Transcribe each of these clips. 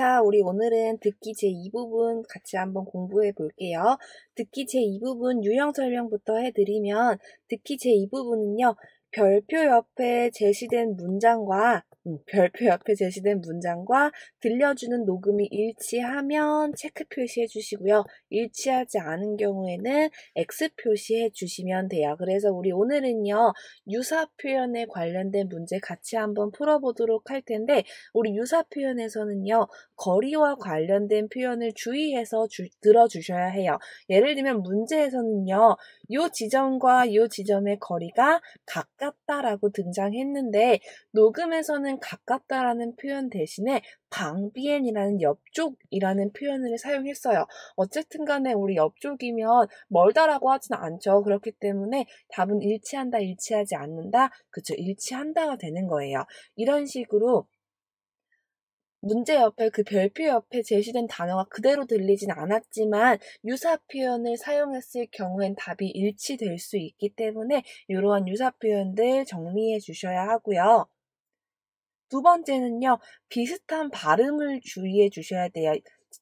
자, 우리 오늘은 듣기 제2부분 같이 한번 공부해 볼게요. 듣기 제2부분 유형 설명부터 해드리면, 듣기 제2부분은요, 별표 옆에 제시된 문장과 음, 별표 옆에 제시된 문장과 들려주는 녹음이 일치하면 체크 표시해 주시고요. 일치하지 않은 경우에는 X 표시해 주시면 돼요. 그래서 우리 오늘은요, 유사 표현에 관련된 문제 같이 한번 풀어보도록 할 텐데, 우리 유사 표현에서는요, 거리와 관련된 표현을 주의해서 주, 들어주셔야 해요. 예를 들면 문제에서는요, 요 지점과 요 지점의 거리가 가깝다라고 등장했는데, 녹음에서는 하나는 가깝다라는 표현 대신에 방비엔이라는 옆쪽이라는 표현을 사용했어요. 어쨌든 간에 우리 옆쪽이면 멀다라고 하진 않죠. 그렇기 때문에 답은 일치한다, 일치하지 않는다. 그쵸. 일치한다가 되는 거예요. 이런 식으로 문제 옆에 그 별표 옆에 제시된 단어가 그대로 들리진 않았지만 유사 표현을 사용했을 경우엔 답이 일치될 수 있기 때문에 이러한 유사 표현들 정리해 주셔야 하고요. 두 번째는요, 비슷한 발음을 주의해 주셔야 돼요.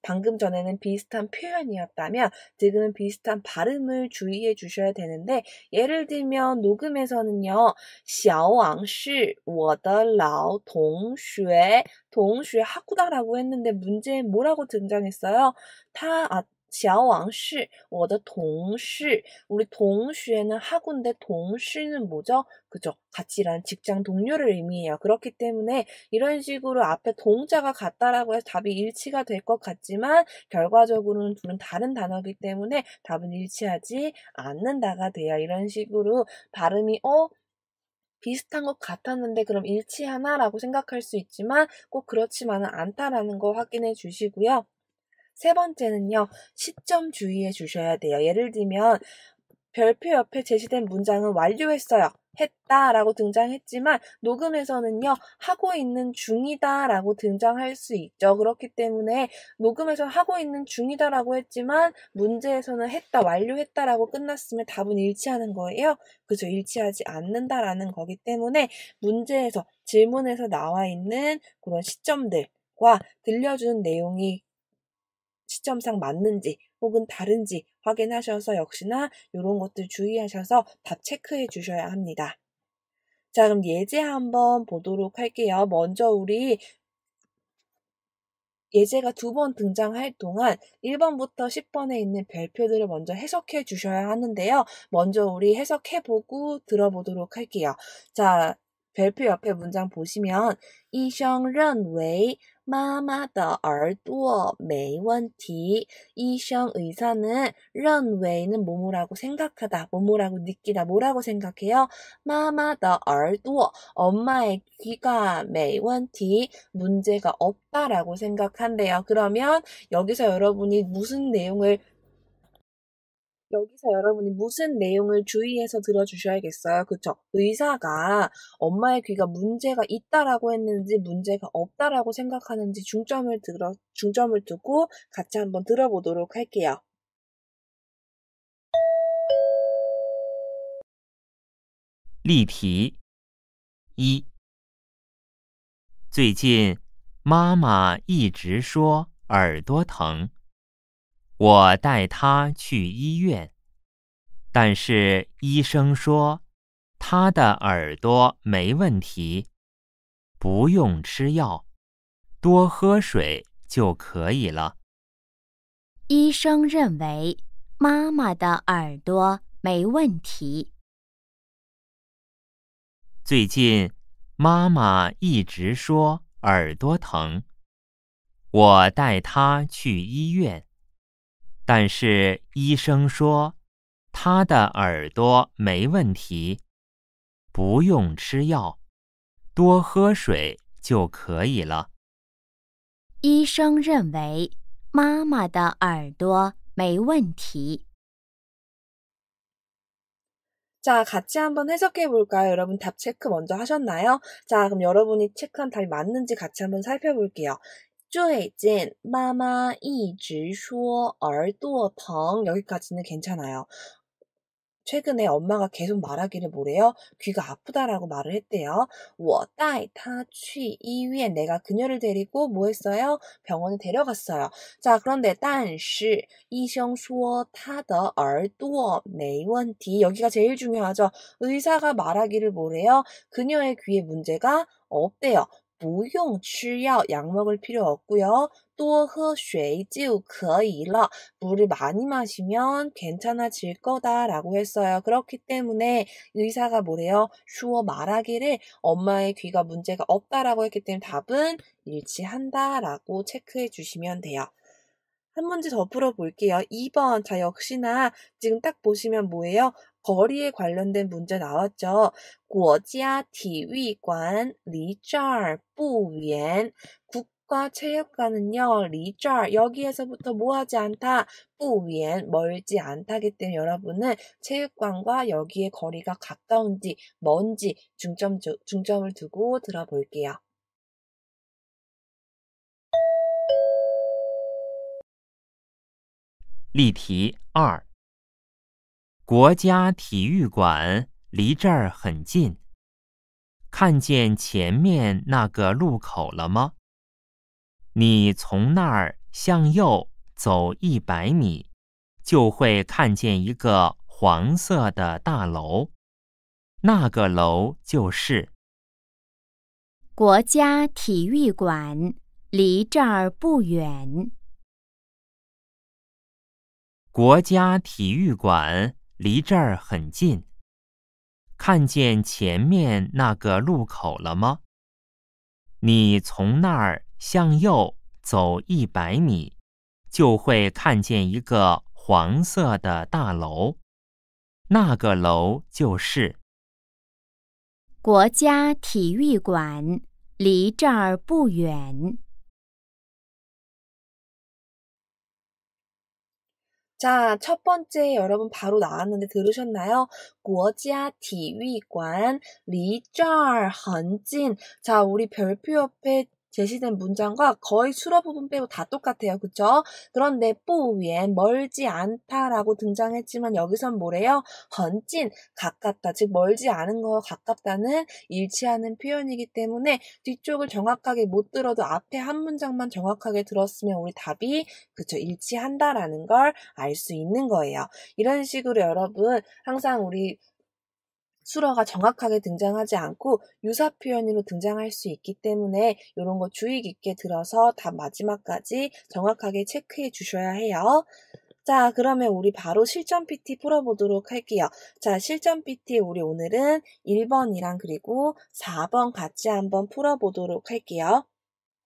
방금 전에는 비슷한 표현이었다면 지금은 비슷한 발음을 주의해 주셔야 되는데 예를 들면 녹음에서는요. 小王是我的老同学同学학구다라고 했는데 문제에 뭐라고 등장했어요? 다, 아, 小왕 씨, 我的 동시, 우리 동시에는 학원대 동시는 뭐죠? 그죠? 같이 일하는 직장 동료를 의미해요. 그렇기 때문에 이런 식으로 앞에 동자가 같다라고 해서 답이 일치가 될 것 같지만 결과적으로는 둘은 다른 단어이기 때문에 답은 일치하지 않는다가 돼요. 이런 식으로 발음이 어? 비슷한 것 같았는데 그럼 일치하나라고 생각할 수 있지만 꼭 그렇지만은 않다라는 거 확인해 주시고요. 세 번째는요, 시점 주의해 주셔야 돼요. 예를 들면, 별표 옆에 제시된 문장은 완료했어요. 했다 라고 등장했지만 녹음에서는요 하고 있는 중이다 라고 등장할 수 있죠 그렇기 때문에 녹음에서 하고 있는 중이다 라고 했지만 문제에서는 했다 완료했다 라고 끝났으면 답은 일치하는 거예요 그죠 일치하지 않는다 라는 거기 때문에 문제에서 질문에서 나와 있는 그런 시점들과 들려주는 내용이 시점상 맞는지 혹은 다른지 확인하셔서 역시나 이런 것들 주의하셔서 답 체크해 주셔야 합니다. 자, 그럼 예제 한번 보도록 할게요. 먼저 우리 예제가 두 번 등장할 동안 1번부터 10번에 있는 별표들을 먼저 해석해 주셔야 하는데요. 먼저 우리 해석해 보고 들어보도록 할게요. 자, 별표 옆에 문장 보시면 이성 런웨이 妈妈的耳朵没问题。医生의사는认为는 뭐뭐라고 생각하다, 뭐뭐라고 느끼다, 뭐라고 생각해요? 마마의 얼도 엄마의 귀가 메이원 문제가 없다라고 생각한대요. 그러면 여기서 여러분이 무슨 내용을 여기서 여러분이 무슨 내용을 주의해서 들어주셔야겠어요. 그쵸? 의사가 엄마의 귀가 문제가 있다라고 했는지 문제가 없다라고 생각하는지 중점을 들어, 중점을 두고 같이 한번 들어보도록 할게요. 리题 1. 最近妈妈一直说耳朵疼。我带他去医院，但是医生说他的耳朵没问题，不用吃药，多喝水就可以了。医生认为妈妈的耳朵没问题。最近妈妈一直说耳朵疼，我带他去医院。但是医生说，他的耳朵没问题，不用吃药，多喝水就可以了。医生认为妈妈的耳朵没问题。자같이한번해석해볼까요여러분답체크먼저하셨나요자그럼여러분이체크한답맞는지같이한번살펴볼게요最近妈妈 이지说 耳朵펑 여기까지는 괜찮아요. 최근에 엄마가 계속 말하기를 뭐래요? 귀가 아프다라고 말을 했대요. 我带她去医院 내가 그녀를 데리고 뭐 했어요? 병원에 데려갔어요. 자, 그런데 但是医生说她的耳朵没问题 여기가 제일 중요하죠. 의사가 말하기를 뭐래요? 그녀의 귀에 문제가 없대요. 不용吃药약 먹을 필요 없고요. 또허多喝水就可以了. 물을 많이 마시면 괜찮아질 거다라고 했어요. 그렇기 때문에 의사가 뭐래요? 슈어 말하기를 엄마의 귀가 문제가 없다라고 했기 때문에 답은 일치한다라고 체크해 주시면 돼요. 한 문제 더 풀어볼게요. 2번. 자, 역시나 지금 딱 보시면 뭐예요? 거리에 관련된 문제 나왔죠. 国家体育馆 리절不远 국가 체육관은요, 리절 여기에서부터 뭐하지 않다, 뿌위 멀지 않다기 때문에 여러분은 체육관과 여기의 거리가 가까운지 먼지 중점 중점을 두고 들어볼게요. 리题二 国家体育馆离这儿很近，看见前面那个路口了吗？你从那儿向右走一百米，就会看见一个黄色的大楼，那个楼就是国家体育馆，离这儿不远。国家体育馆。离这儿很近，看见前面那个路口了吗？你从那儿向右走一百米，就会看见一个黄色的大楼，那个楼就是国家体育馆，离这儿不远。 자, 첫 번째 여러분 바로 나왔는데 들으셨나요? 国家体育馆 리절 헌진. 자, 우리 별표 옆에 제시된 문장과 거의 수로 부분 빼고 다 똑같아요. 그쵸? 그런데 뿌위엔 멀지 않다라고 등장했지만 여기선 뭐래요? 헌진 가깝다. 즉 멀지 않은 거 가깝다는 일치하는 표현이기 때문에 뒤쪽을 정확하게 못 들어도 앞에 한 문장만 정확하게 들었으면 우리 답이 그쵸 일치한다라는 걸 알 수 있는 거예요. 이런 식으로 여러분 항상 우리 수러가 정확하게 등장하지 않고 유사 표현으로 등장할 수 있기 때문에 이런 거 주의 깊게 들어서 다 마지막까지 정확하게 체크해 주셔야 해요. 자, 그러면 우리 바로 실전 PT 풀어보도록 할게요. 자, 실전 PT 우리 오늘은 1번이랑 그리고 4번 같이 한번 풀어보도록 할게요.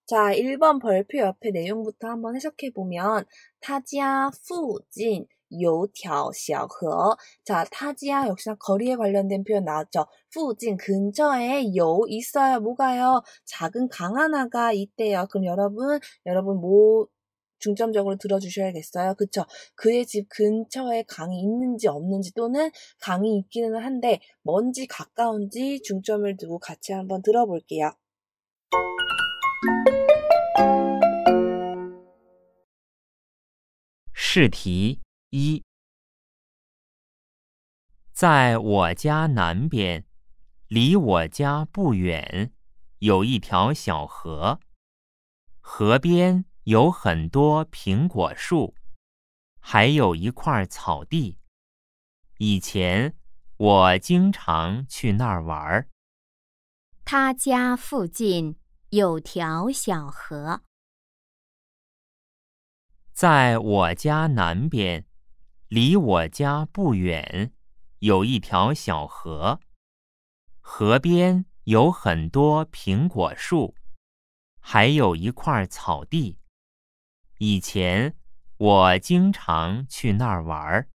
자, 1번 벌표 옆에 내용부터 한번 해석해보면 타지아후진 요条小河. 자, 타지야 역시나 거리에 관련된 표현 나왔죠. 푸진 근처에 요 있어요. 뭐가요? 작은 강 하나가 있대요. 그럼 여러분, 여러분 뭐 중점적으로 들어주셔야겠어요. 그쵸? 그의 집 근처에 강이 있는지 없는지 또는 강이 있기는 한데 먼지 가까운지 중점을 두고 같이 한번 들어볼게요. 시티 一，在我家南边，离我家不远，有一条小河，河边有很多苹果树，还有一块草地。以前我经常去那儿玩儿。他家附近有条小河，在我家南边。离我家不远，有一条小河，河边有很多苹果树，还有一块草地。以前我经常去那儿玩。儿。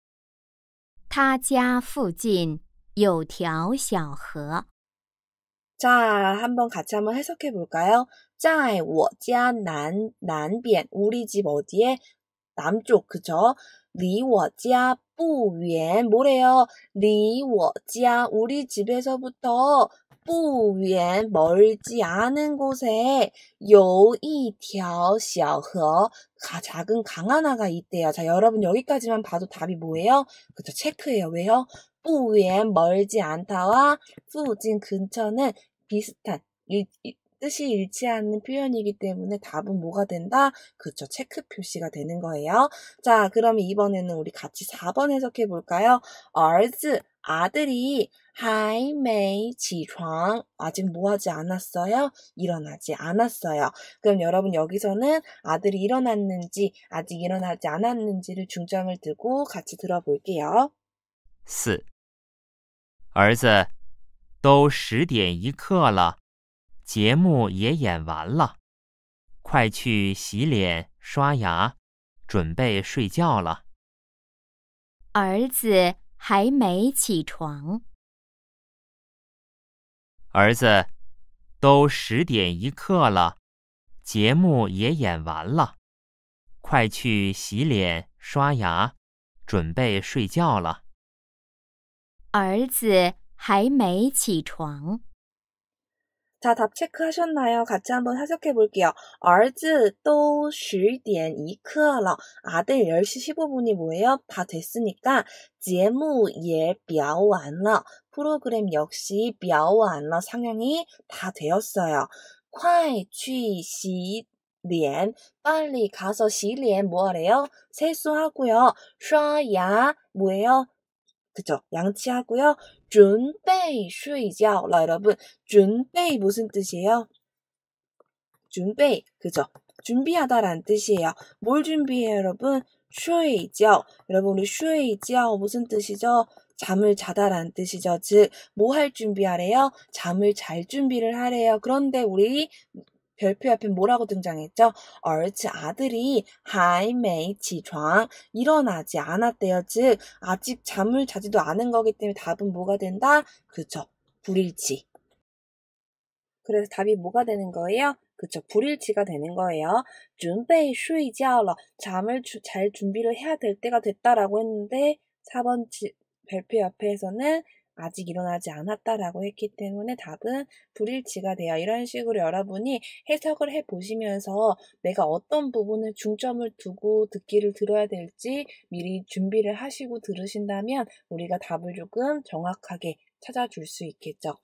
他家附近有条小河。자한번같이한번해석해볼까요자我家南南边，우리집어디에남쪽그죠离我家不远 뭐래요? 离我家 우리 집에서부터 不远 멀지 않은 곳에 有一条小河 작은 강 하나가 있대요. 자, 여러분 여기까지만 봐도 답이 뭐예요? 그쵸, 체크예요. 왜요? 不远 멀지 않다와 附近 근처는 비슷한 뜻이 일치하는 표현이기 때문에 답은 뭐가 된다? 그쵸 그렇죠. 체크 표시가 되는 거예요. 자, 그럼 이번에는 우리 같이 4번 해석해 볼까요? 아즈 아들이 하이메 지床 아직 뭐 하지 않았어요? 일어나지 않았어요. 그럼 여러분 여기서는 아들이 일어났는지 아직 일어나지 않았는지를 중점을 두고 같이 들어볼게요. 4. 儿子都十点一刻了。节目也演完了，快去洗脸刷牙，准备睡觉了。儿子还没起床。儿子，都十点一刻了，节目也演完了，快去洗脸刷牙，准备睡觉了。儿子还没起床。 자, 답 체크하셨나요? 같이 한번 해석해 볼게요. 儿子都十点一刻了. 아들 10시 15분이 뭐예요? 다 됐으니까 节目也表完了. 예 프로그램 역시 表完了. 상영이 다 되었어요. 快去洗리 빨리 가서 시리 뭐하래요? 세수하고요. 샤야 뭐예요? 그죠 양치하고요. 준베이 쉬이지 여러분. 준베이 무슨 뜻이에요? 준베이 그죠? 준비하다라는 뜻이에요. 뭘 준비해요, 여러분? 쉬이지 여러분 우리 쉬이지 무슨 뜻이죠? 잠을 자다라는 뜻이죠. 즉, 뭐 할 준비하래요? 잠을 잘 준비를 하래요. 그런데 우리 별표 옆에 뭐라고 등장했죠? 얼츠 아들이 하이메이 지床 일어나지 않았대요. 즉 아직 잠을 자지도 않은 거기 때문에 답은 뭐가 된다? 그쵸. 불일치. 그래서 답이 뭐가 되는 거예요? 그쵸. 불일치가 되는 거예요. 준비 쉬이지아러 잠을 주, 잘 준비를 해야 될 때가 됐다라고 했는데 4번 지, 별표 옆에서는 아직 일어나지 않았다라고 했기 때문에 답은 불일치가 돼요. 이런 식으로 여러분이 해석을 해 보시면서 내가 어떤 부분에 중점을 두고 듣기를 들어야 될지 미리 준비를 하시고 들으신다면 우리가 답을 조금 정확하게 찾아줄 수 있겠죠.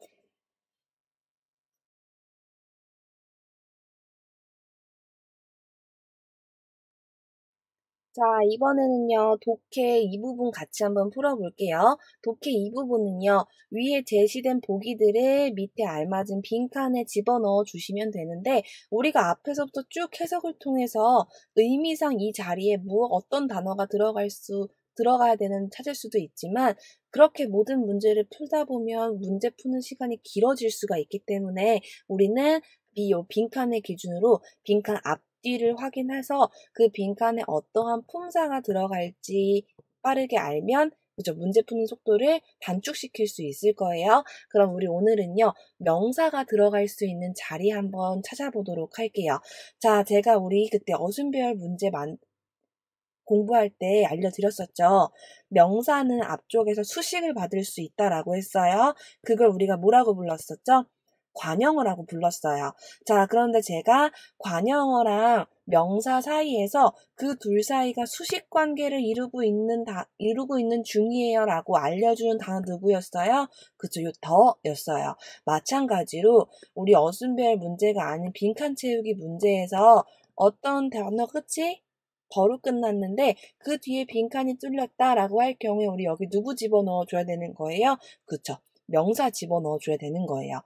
자, 이번에는요, 독해 이 부분 같이 한번 풀어볼게요. 독해 이 부분은요, 위에 제시된 보기들을 밑에 알맞은 빈칸에 집어넣어 주시면 되는데, 우리가 앞에서부터 쭉 해석을 통해서 의미상 이 자리에 무엇, 뭐 어떤 단어가 들어갈 수, 들어가야 되는 찾을 수도 있지만, 그렇게 모든 문제를 풀다 보면 문제 푸는 시간이 길어질 수가 있기 때문에 우리는 이 빈칸의 기준으로 빈칸 앞 앞뒤를 확인해서 그 빈칸에 어떠한 품사가 들어갈지 빠르게 알면 그죠? 문제 푸는 속도를 단축시킬 수 있을 거예요. 그럼 우리 오늘은요, 명사가 들어갈 수 있는 자리 한번 찾아보도록 할게요. 자, 제가 우리 그때 어순배열 문제 만, 공부할 때 알려드렸었죠. 명사는 앞쪽에서 수식을 받을 수 있다라고 했어요. 그걸 우리가 뭐라고 불렀었죠? 관형어라고 불렀어요. 자, 그런데 제가 관형어랑 명사 사이에서 그 둘 사이가 수식 관계를 이루고 있는 다, 이루고 있는 중이에요라고 알려주는 단어 누구였어요? 그쵸, 요 더였어요. 마찬가지로 우리 어순별 문제가 아닌 빈칸 채우기 문제에서 어떤 단어 끝이 더로 끝났는데 그 뒤에 빈칸이 뚫렸다라고 할 경우에 우리 여기 누구 집어넣어 줘야 되는 거예요? 그쵸. 명사 집어넣어 줘야 되는 거예요.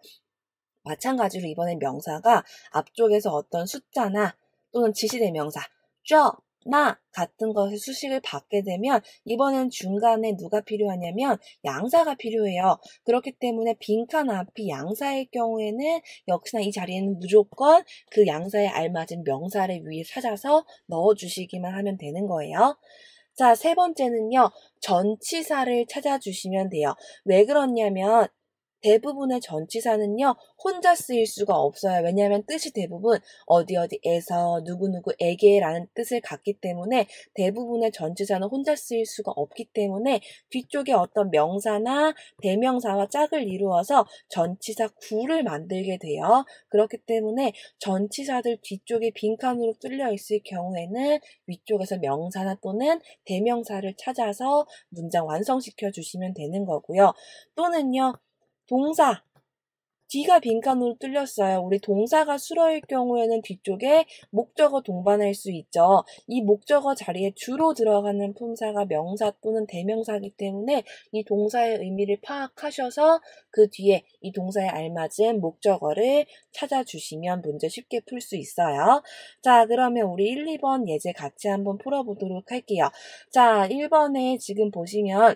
마찬가지로 이번엔 명사가 앞쪽에서 어떤 숫자나 또는 지시대명사 저, 나 같은 것의 수식을 받게 되면 이번엔 중간에 누가 필요하냐면 양사가 필요해요. 그렇기 때문에 빈칸 앞이 양사의 경우에는 역시나 이 자리에는 무조건 그 양사에 알맞은 명사를 위에 찾아서 넣어주시기만 하면 되는 거예요. 자, 세 번째는요. 전치사를 찾아주시면 돼요. 왜 그렇냐면 대부분의 전치사는요, 혼자 쓰일 수가 없어요. 왜냐하면 뜻이 대부분 어디 어디에서 누구누구에게라는 뜻을 갖기 때문에 대부분의 전치사는 혼자 쓰일 수가 없기 때문에 뒤쪽에 어떤 명사나 대명사와 짝을 이루어서 전치사 구를 만들게 돼요. 그렇기 때문에 전치사들 뒤쪽에 빈칸으로 뚫려 있을 경우에는 위쪽에서 명사나 또는 대명사를 찾아서 문장 완성시켜 주시면 되는 거고요. 또는요, 동사. 뒤가 빈칸으로 뚫렸어요. 우리 동사가 수어일 경우에는 뒤쪽에 목적어 동반할 수 있죠. 이 목적어 자리에 주로 들어가는 품사가 명사 또는 대명사이기 때문에 이 동사의 의미를 파악하셔서 그 뒤에 이 동사에 알맞은 목적어를 찾아주시면 문제 쉽게 풀 수 있어요. 자, 그러면 우리 1, 2번 예제 같이 한번 풀어보도록 할게요. 자, 1번에 지금 보시면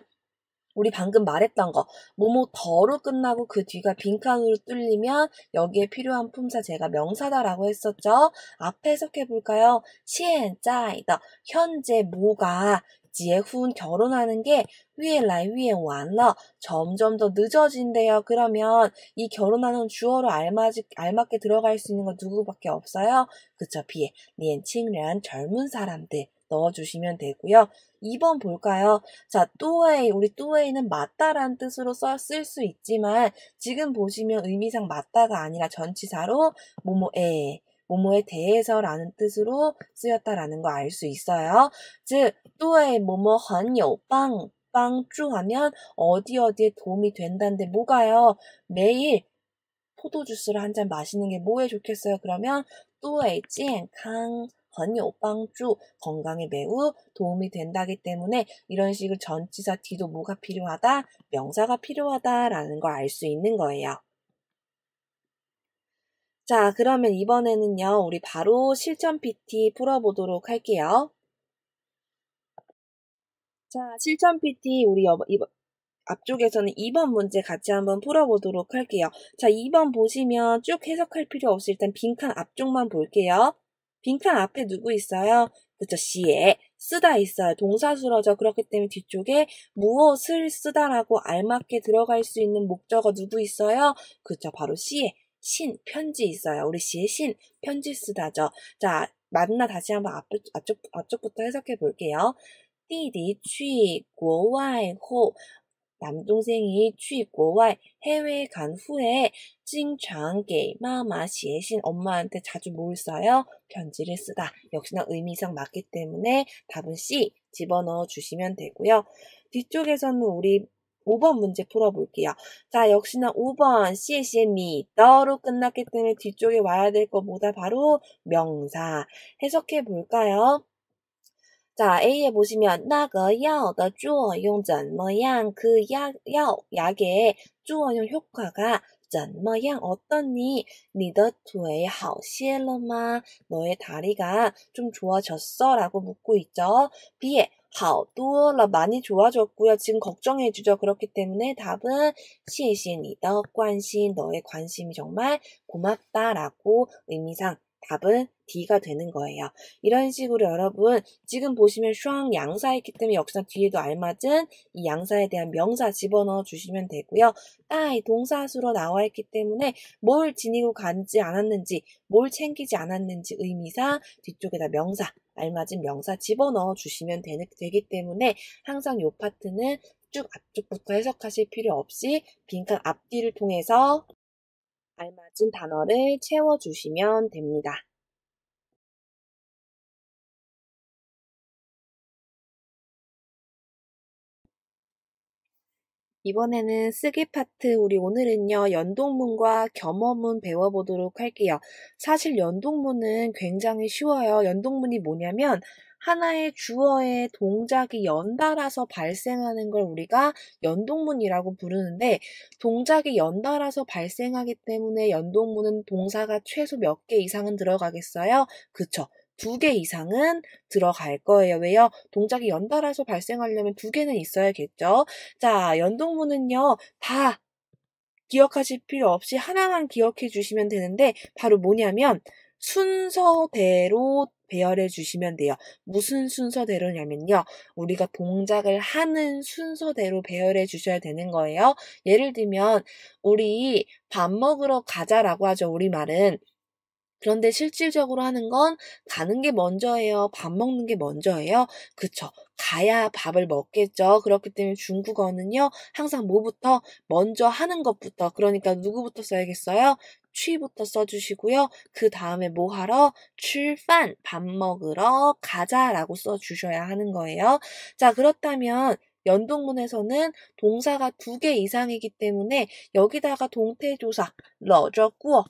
우리 방금 말했던 거 뭐뭐 더로 끝나고 그 뒤가 빈칸으로 뚫리면 여기에 필요한 품사 제가 명사다라고 했었죠. 앞에 해석해 볼까요? 시엔짜이더 현재 뭐가 지혜훈 결혼하는 게 위에 라이 위에 완러 점점 더 늦어진대요. 그러면 이 결혼하는 주어로 알맞이, 알맞게 들어갈 수 있는 건 누구밖에 없어요? 그쵸, 비에 니엔칭란 젊은 사람들. 넣어주시면 되고요. 2번 볼까요? 자, 또웨이, 우리 또웨이는 맞다란 뜻으로 쓸 수 있지만 지금 보시면 의미상 맞다가 아니라 전치사로 뭐뭐에 모모에 대해서라는 뜻으로 쓰였다라는 거 알 수 있어요. 즉, 또웨이 모모 헌요빵 빵주하면 어디 어디에 도움이 된다는데 뭐가요? 매일 포도주스를 한 잔 마시는 게 뭐에 좋겠어요? 그러면 또의 찐캉 건요帮助 건강에 매우 도움이 된다기 때문에 이런 식으로 전치사 뒤도 뭐가 필요하다, 명사가 필요하다라는 걸 알 수 있는 거예요. 자, 그러면 이번에는요, 우리 바로 실전 PT 풀어보도록 할게요. 자, 실전 PT 우리 여, 이번, 앞쪽에서는 2번 문제 같이 한번 풀어보도록 할게요. 자, 2번 보시면 쭉 해석할 필요 없이 일단 빈칸 앞쪽만 볼게요. 빈칸 앞에 누구 있어요? 그쵸, 시에 쓰다 있어요. 동사스러워져 그렇기 때문에 뒤쪽에 무엇을 쓰다라고 알맞게 들어갈 수 있는 목적어 누구 있어요? 그쵸, 바로 시에 신, 편지 있어요. 우리 시의 신, 편지 쓰다죠. 자, 만나 다시 한번 앞, 앞쪽, 앞쪽부터 해석해 볼게요. 弟弟去国外后， 남동생이 취国外 해외간 후에 찡常게 마마 写신 엄마한테 자주 뭘 써요? 편지를 쓰다. 역시나 의미상 맞기 때문에 답은 C 집어넣어 주시면 되고요. 뒤쪽에서는 우리 5번 문제 풀어볼게요. 자, 역시나 5번 시에시니 떠로 끝났기 때문에 뒤쪽에 와야 될 것보다 바로 명사 해석해 볼까요? 자, A에 보시면 나그药의 주어용 怎么样?그 약, 药, 약의 주어용 효과가 怎么样? 어떠니? 你的腿好些了吗? 너의 다리가 좀 좋아졌어? 라고 묻고 있죠. B에 好多了 많이 좋아졌고요. 지금 걱정해 주죠. 그렇기 때문에 답은 谢谢你的关心 너의 관심이 정말 고맙다라고 의미상 답은 D가 되는 거예요. 이런 식으로 여러분 지금 보시면 슈앙 양사했기 때문에 역시나 뒤에도 알맞은 이 양사에 대한 명사 집어넣어 주시면 되고요. 따이 아, 동사수로 나와 있기 때문에 뭘 지니고 간지 않았는지 뭘 챙기지 않았는지 의미상 뒤쪽에다 명사 알맞은 명사 집어넣어 주시면 되, 되기 때문에 항상 요 파트는 쭉 앞쪽부터 해석하실 필요 없이 빈칸 앞뒤를 통해서 알맞은 단어를 채워주시면 됩니다. 이번에는 쓰기 파트 우리 오늘은요 연동문과 겸허문 배워보도록 할게요. 사실 연동문은 굉장히 쉬워요. 연동문이 뭐냐면 하나의 주어의 동작이 연달아서 발생하는 걸 우리가 연동문이라고 부르는데 동작이 연달아서 발생하기 때문에 연동문은 동사가 최소 몇 개 이상은 들어가겠어요? 그쵸. 두 개 이상은 들어갈 거예요. 왜요? 동작이 연달아서 발생하려면 두 개는 있어야겠죠. 자, 연동문은요, 다 기억하실 필요 없이 하나만 기억해 주시면 되는데, 바로 뭐냐면, 순서대로 배열해 주시면 돼요. 무슨 순서대로냐면요. 우리가 동작을 하는 순서대로 배열해 주셔야 되는 거예요. 예를 들면 우리 밥 먹으러 가자라고 하죠. 우리말은 그런데 실질적으로 하는 건 가는 게 먼저예요. 밥 먹는 게 먼저예요. 그쵸. 가야 밥을 먹겠죠. 그렇기 때문에 중국어는요. 항상 뭐부터? 먼저 하는 것부터. 그러니까 누구부터 써야겠어요? 취부터 써주시고요. 그 다음에 뭐 하러? 출판, 밥 먹으러 가자라고 써주셔야 하는 거예요. 자, 그렇다면 연동문에서는 동사가 두 개 이상이기 때문에 여기다가 동태조사, 러저꾸어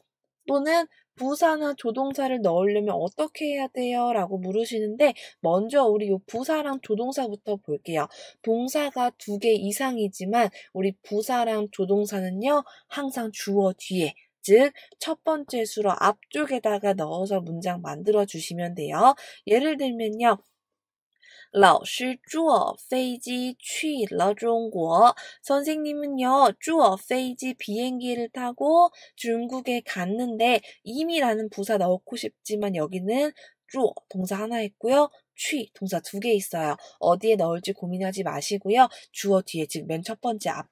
또는 부사나 조동사를 넣으려면 어떻게 해야 돼요? 라고 물으시는데 먼저 우리 요 부사랑 조동사부터 볼게요. 동사가 두 개 이상이지만 우리 부사랑 조동사는요 항상 주어 뒤에 즉, 첫 번째 수로 앞쪽에다가 넣어서 문장 만들어 주시면 돼요. 예를 들면요. 老师坐飞机去了中国。 선생님은요, 坐飞机 비행기를 타고 중국에 갔는데 이미라는 부사 넣고 싶지만 여기는 坐 동사 하나 했고요. 취 동사 두 개 있어요. 어디에 넣을지 고민하지 마시고요. 주어 뒤에 즉 맨 첫 번째 앞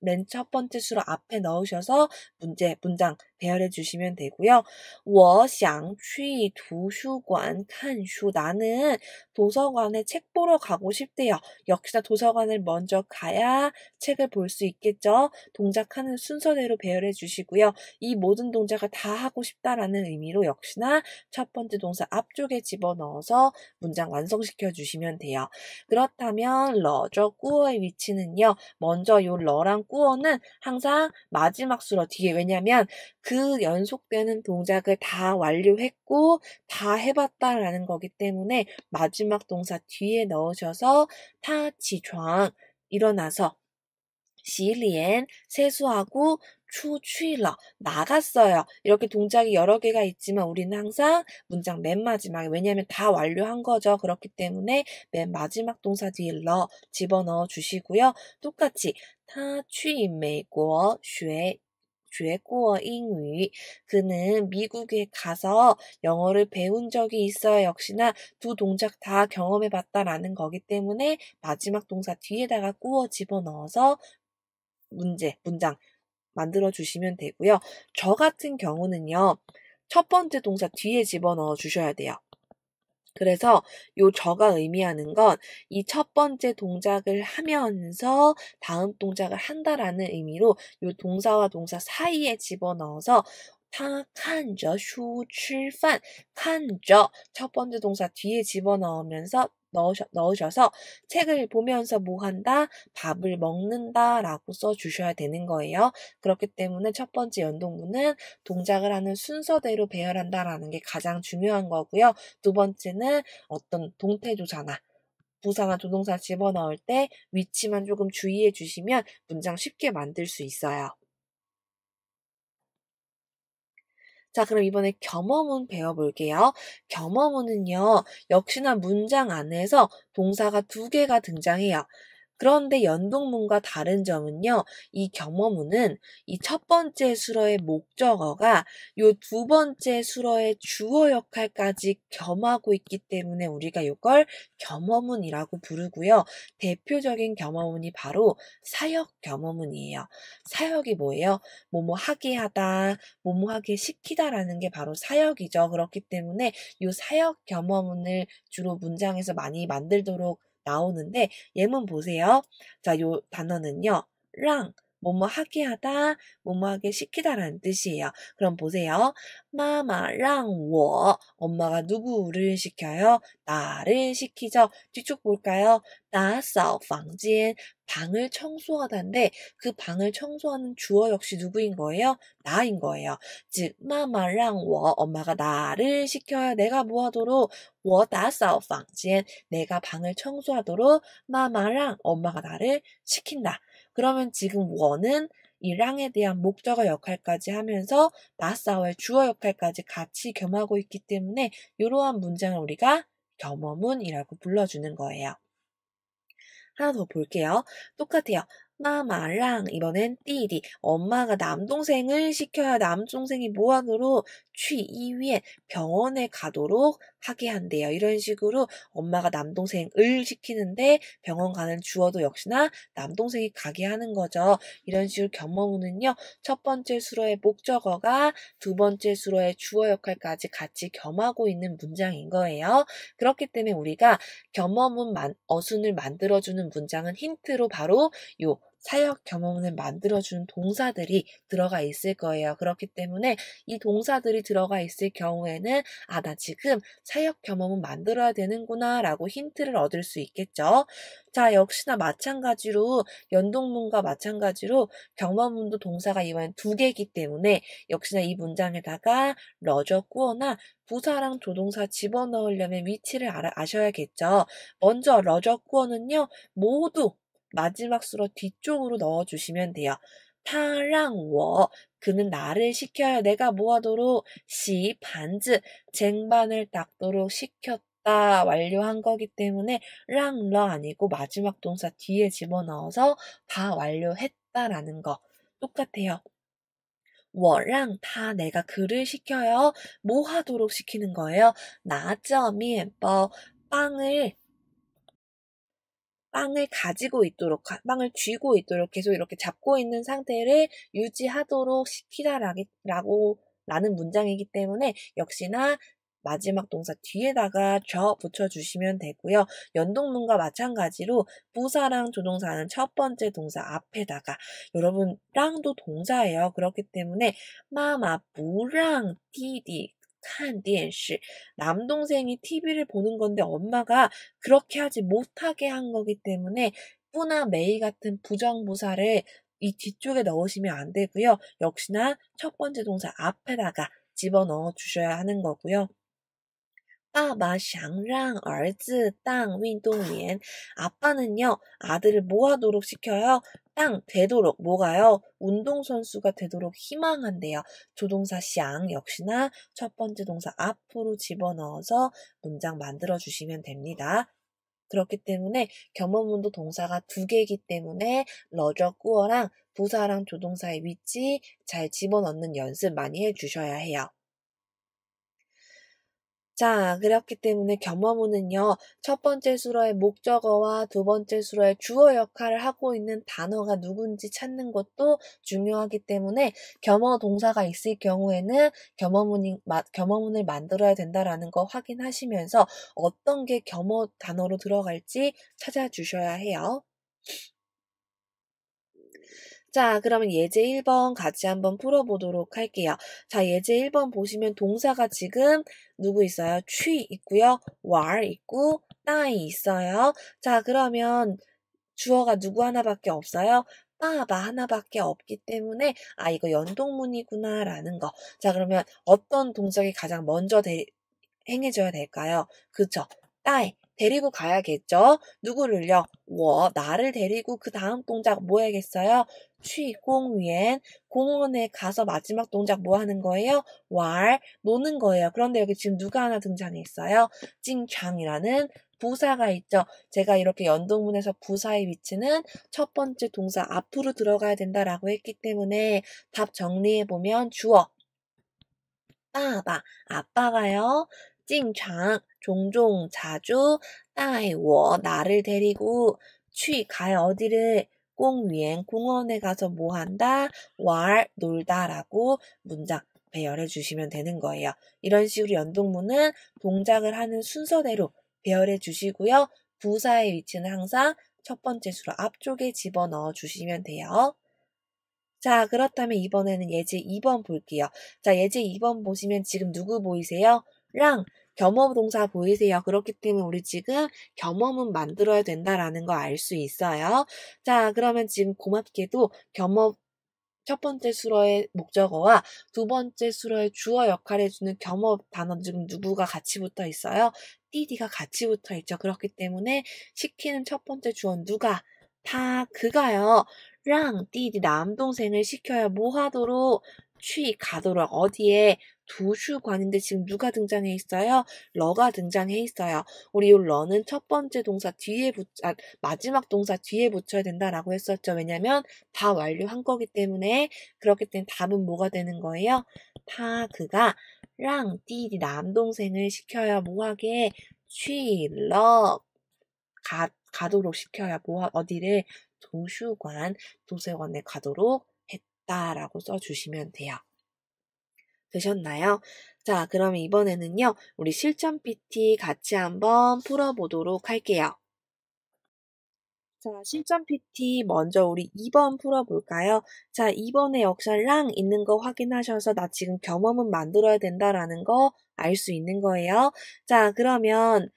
맨첫 번째 수로 앞에 넣으셔서 문제 문장 배열해 주시면 되고요. 我想去图书馆看书. 나는 도서관에 책 보러 가고 싶대요. 역시나 도서관을 먼저 가야 책을 볼 수 있겠죠. 동작하는 순서대로 배열해 주시고요. 이 모든 동작을 다 하고 싶다라는 의미로 역시나 첫 번째 동사 앞쪽에 집어넣어서 문장 완성시켜 주시면 돼요. 그렇다면 러저 꾸어의 위치는요. 먼저 요 러랑 꾸어는 항상 마지막 수러 뒤에 왜냐면 그그 연속되는 동작을 다 완료했고 다 해봤다라는 거기 때문에 마지막 동사 뒤에 넣으셔서 타지床 일어나서 시리엔 세수하고 추취러 나갔어요. 이렇게 동작이 여러 개가 있지만 우리는 항상 문장 맨 마지막에 왜냐하면 다 완료한 거죠. 그렇기 때문에 맨 마지막 동사 뒤에 러 집어넣어 주시고요. 똑같이 타취美国学 绝어 잉위. 그는 미국에 가서 영어를 배운 적이 있어야 역시나 두 동작 다 경험해 봤다라는 거기 때문에 마지막 동사 뒤에다가 꾸어 집어넣어서 문제, 문장 만들어 주시면 되고요. 저 같은 경우는요. 첫 번째 동사 뒤에 집어넣어 주셔야 돼요. 그래서 요 저가 의미하는 건 이 첫 번째 동작을 하면서 다음 동작을 한다라는 의미로 요 동사와 동사 사이에 집어넣어서 他看着书吃饭，看着첫 번째 동사 뒤에 집어넣으면서 넣으셔, 넣으셔서 책을 보면서 뭐 한다? 밥을 먹는다 라고 써주셔야 되는 거예요. 그렇기 때문에 첫 번째 연동구는 동작을 하는 순서대로 배열한다 라는 게 가장 중요한 거고요. 두 번째는 어떤 동태조사나 부사나 조동사 집어넣을 때 위치만 조금 주의해 주시면 문장 쉽게 만들 수 있어요. 자, 그럼 이번에 겸허문 배워볼게요. 겸허문은요, 역시나 문장 안에서 동사가 두 개가 등장해요. 그런데 연동문과 다른 점은요, 이경허문은이 첫 번째 수로의 목적어가 요 두 번째 수로의 주어 역할까지 겸하고 있기 때문에 우리가 이걸 경허문이라고 부르고요. 대표적인 경허문이 바로 사역 경허문이에요 사역이 뭐예요? 뭐뭐 하게 하다, 뭐뭐 하게 시키다라는 게 바로 사역이죠. 그렇기 때문에 요 사역 경허문을 주로 문장에서 많이 만들도록 나오는데 예문 보세요. 자, 요 단어는요. 랑, 뭐뭐 하게 하다, 뭐뭐 하게 시키다라는 뜻이에요. 그럼 보세요. 마마랑 워. 엄마가 누구를 시켜요? 나를 시키죠. 뒤쪽 볼까요? 나싸 방지엔. 방을 청소하다인데 그 방을 청소하는 주어 역시 누구인 거예요? 나인 거예요. 즉마마랑 워. 엄마가 나를 시켜요. 내가 뭐 하도록 워 다싸打 방지엔. 내가 방을 청소하도록 마마랑 엄마가 나를 시킨다. 그러면 지금 원은 이 랑에 대한 목적어 역할까지 하면서 마사와의 주어 역할까지 같이 겸하고 있기 때문에 이러한 문장을 우리가 겸어문이라고 불러주는 거예요. 하나 더 볼게요. 똑같아요. 마마랑 이번엔 띠디 엄마가 남동생을 시켜야 남동생이 모함으로 뭐 취医院 이 병원에 가도록 하게 한대요. 이런 식으로 엄마가 남동생을 시키는데 병원 가는 주어도 역시나 남동생이 가게 하는 거죠. 이런 식으로 겸허우는요. 첫 번째 수로의 목적어가 두 번째 수로의 주어 역할까지 같이 겸하고 있는 문장인 거예요. 그렇기 때문에 우리가 겸허문 어순을 만들어주는 문장은 힌트로 바로 요 사역 경험을 만들어주는 동사들이 들어가 있을 거예요. 그렇기 때문에 이 동사들이 들어가 있을 경우에는 아, 나 지금 사역 경험은 만들어야 되는구나 라고 힌트를 얻을 수 있겠죠. 자, 역시나 마찬가지로 연동문과 마찬가지로 경험문도 동사가 이번엔 두 개이기 때문에 역시나 이 문장에다가 러저 꾸어나 부사랑 조동사 집어넣으려면 위치를 아셔야겠죠. 먼저 러저 꾸어는요, 모두 마지막 수로 뒤쪽으로 넣어주시면 돼요. 타랑워 그는 나를 시켜야 내가 뭐하도록 시 반즈 쟁반을 닦도록 시켰다. 완료한 거기 때문에 랑러 아니고 마지막 동사 뒤에 집어넣어서 다 완료했다라는 거 똑같아요. 워랑 다 내가 그를 시켜요. 뭐 하도록 시키는 거예요? 나점이 뭐 빵을 빵을 가지고 있도록, 빵을 쥐고 있도록 계속 이렇게 잡고 있는 상태를 유지하도록 시키다라고, 라는 문장이기 때문에 역시나 마지막 동사 뒤에다가 저 붙여주시면 되고요. 연동문과 마찬가지로 부사랑 조동사는 첫 번째 동사 앞에다가 여러분 랑도 동사예요. 그렇기 때문에 마마 부랑 디디 看电视남동생이 TV를 보는 건데 엄마가 그렇게 하지 못하게 한 거기 때문에 뿌나 메이 같은 부정부사를 이 뒤쪽에 넣으시면 안 되고요. 역시나 첫 번째 동사 앞에다가 집어넣어 주셔야 하는 거고요. 爸爸想让儿子当运动员. 아빠는요, 아들을 뭐 하도록 시켜요? 땅 되도록 뭐가요? 운동선수가 되도록 희망한대요. 조동사 샹 역시나 첫 번째 동사 앞으로 집어넣어서 문장 만들어 주시면 됩니다. 그렇기 때문에 겸허문도 동사가 두 개이기 때문에 러저 꾸어랑 부사랑 조동사의 위치 잘 집어넣는 연습 많이 해주셔야 해요. 자, 그렇기 때문에 겸허문은요, 첫 번째 수로의 목적어와 두 번째 수로의 주어 역할을 하고 있는 단어가 누군지 찾는 것도 중요하기 때문에 겸허 동사가 있을 경우에는 겸허문이, 겸허문을 만들어야 된다라는 거 확인하시면서 어떤 게 겸허 단어로 들어갈지 찾아주셔야 해요. 자, 그러면 예제 1번 같이 한번 풀어보도록 할게요. 자, 예제 1번 보시면 동사가 지금 누구 있어요? 취 있고요. 왈 있고, 따이 있어요. 자, 그러면 주어가 누구 하나밖에 없어요? 빠바 하나밖에 없기 때문에 아 이거 연동문이구나 라는 거. 자 그러면 어떤 동작이 가장 먼저 대, 행해져야 될까요? 그쵸? 따에 데리고 가야겠죠. 누구를요? 我 나를 데리고 그 다음 동작 뭐 해야겠어요? 취공위엔 공원에 가서 마지막 동작 뭐 하는 거예요? 왈 노는 거예요. 그런데 여기 지금 누가 하나 등장했어요? 찡창이라는 부사가 있죠. 제가 이렇게 연동문에서 부사의 위치는 첫 번째 동사 앞으로 들어가야 된다라고 했기 때문에 답 정리해 보면 주어 빠바 아빠가요. 찡창 종종 자주 따이워 나를 데리고 취 가야 어디를 공유엔 공원에 가서 뭐 한다? 왈 놀다라고 문장 배열해 주시면 되는 거예요. 이런 식으로 연동문은 동작을 하는 순서대로 배열해 주시고요. 부사의 위치는 항상 첫 번째 수로 앞쪽에 집어넣어 주시면 돼요. 자, 그렇다면 이번에는 예제 2번 볼게요. 자, 예제 2번 보시면 지금 누구 보이세요? 랑, 겸업 동사 보이세요? 그렇기 때문에 우리 지금 겸업은 만들어야 된다라는 거 알 수 있어요. 자, 그러면 지금 고맙게도 겸업첫 번째 수로의 목적어와 두 번째 수로의 주어 역할을 해주는 겸업 단어 지금 누구가 같이 붙어 있어요? d d 가 같이 붙어 있죠. 그렇기 때문에 시키는 첫 번째 주어 누가? 다 그가요. 랑 DD 남동생을 시켜야 뭐 하도록 취 가도록 어디에 도슈관인데 지금 누가 등장해 있어요? 러가 등장해 있어요. 우리 이 러는 첫 번째 동사 뒤에 붙, 아, 마지막 동사 뒤에 붙여야 된다라고 했었죠. 왜냐면 다 완료한 거기 때문에 그렇기 때문에 답은 뭐가 되는 거예요? 다 그가 랑띠디 남동생을 시켜야 뭐하게 쉬러 가, 가도록 시켜야 뭐 어디를 도슈관 도서관에 가도록 했다라고 써주시면 돼요. 되셨나요? 자, 그럼 이번에는요, 우리 실전 PT 같이 한번 풀어보도록 할게요. 자, 실전 PT 먼저 우리 2번 풀어볼까요? 자, 2번의역사랑 있는 거 확인하셔서 나 지금 경험은 만들어야 된다라는 거 알 수 있는 거예요. 자, 그러면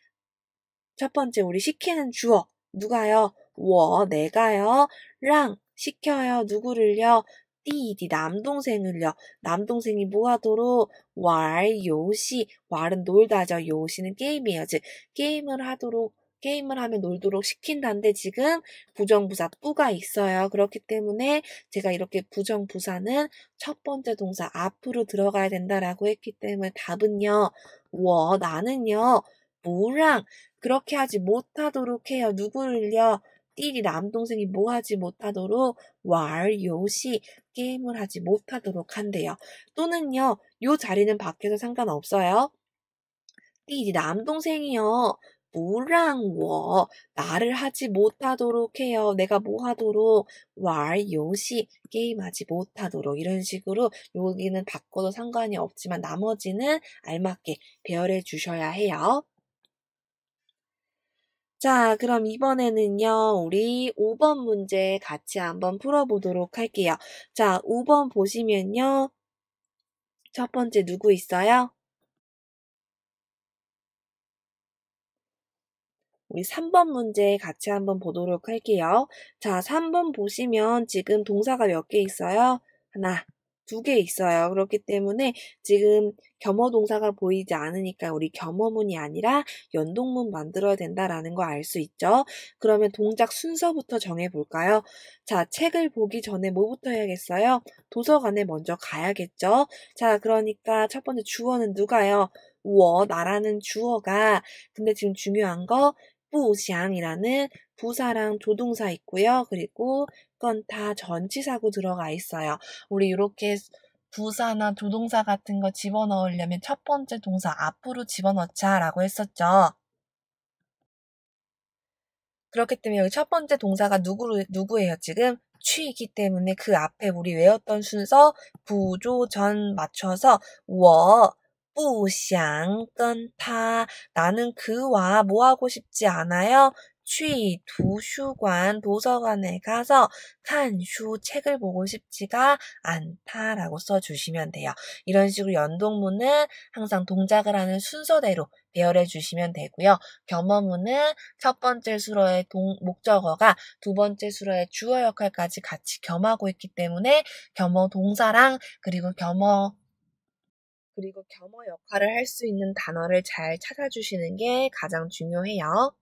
첫 번째 우리 시키는 주어. 누가요? 워, 내가요. 랑, 시켜요. 누구를요? 띠디 남동생을요. 남동생이 뭐하도록 왈 요시 왈은 놀다죠. 요시는 게임이에요. 즉 게임을 하도록 게임을 하면 놀도록 시킨다는데 지금 부정부사 뿌가 있어요. 그렇기 때문에 제가 이렇게 부정부사는 첫 번째 동사 앞으로 들어가야 된다라고 했기 때문에 답은요. 워 나는요. 뭐랑 그렇게 하지 못하도록 해요. 누구를요? 띠弟남동생이뭐 하지 못하도록 왈 요시 게임을 하지 못하도록 한대요. 또는요. 요 자리는 밖에서 상관없어요띠弟 남동생이요. 뭐랑 我 나를 하지 못하도록 해요. 내가 뭐 하도록 왈 요시 게임하지 못하도록 이런 식으로 여기는 바꿔도 상관이 없지만 나머지는 알맞게 배열해 주셔야 해요. 자, 그럼 이번에는요, 우리 5번 문제 같이 한번 풀어보도록 할게요. 자, 5번 보시면요. 첫 번째 누구 있어요? 우리 3번 문제 같이 한번 보도록 할게요. 자, 3번 보시면 지금 동사가 몇 개 있어요? 하나, 두개 있어요. 그렇기 때문에 지금 겸허 동사가 보이지 않으니까 우리 겸허문이 아니라 연동문 만들어야 된다라는 거 알 수 있죠. 그러면 동작 순서부터 정해 볼까요? 자, 책을 보기 전에 뭐부터 해야겠어요? 도서관에 먼저 가야겠죠. 자, 그러니까 첫 번째 주어는 누가요? 우어 나라는 주어가 근데 지금 중요한 거 부샹이라는 부사랑 조동사 있고요. 그리고 그건 다 전치사고 들어가 있어요. 우리 이렇게 부사나 조동사 같은 거 집어넣으려면 첫 번째 동사 앞으로 집어넣자라고 했었죠. 그렇기 때문에 여기 첫 번째 동사가 누구 누구예요, 지금? 취이기 때문에 그 앞에 우리 외웠던 순서 부조전 맞춰서 워不想跟他 나는 그와 뭐 하고 싶지 않아요? 去 도서관 도서관에 가서 看书 책을 보고 싶지가 않다라고 써주시면 돼요. 이런 식으로 연동문은 항상 동작을 하는 순서대로 배열해 주시면 되고요. 겸허문은 첫 번째 수로의 동, 목적어가 두 번째 수로의 주어 역할까지 같이 겸하고 있기 때문에 겸허 동사랑 그리고 겸허 그리고 겸허 역할을 할 수 있는 단어를 잘 찾아주시는 게 가장 중요해요.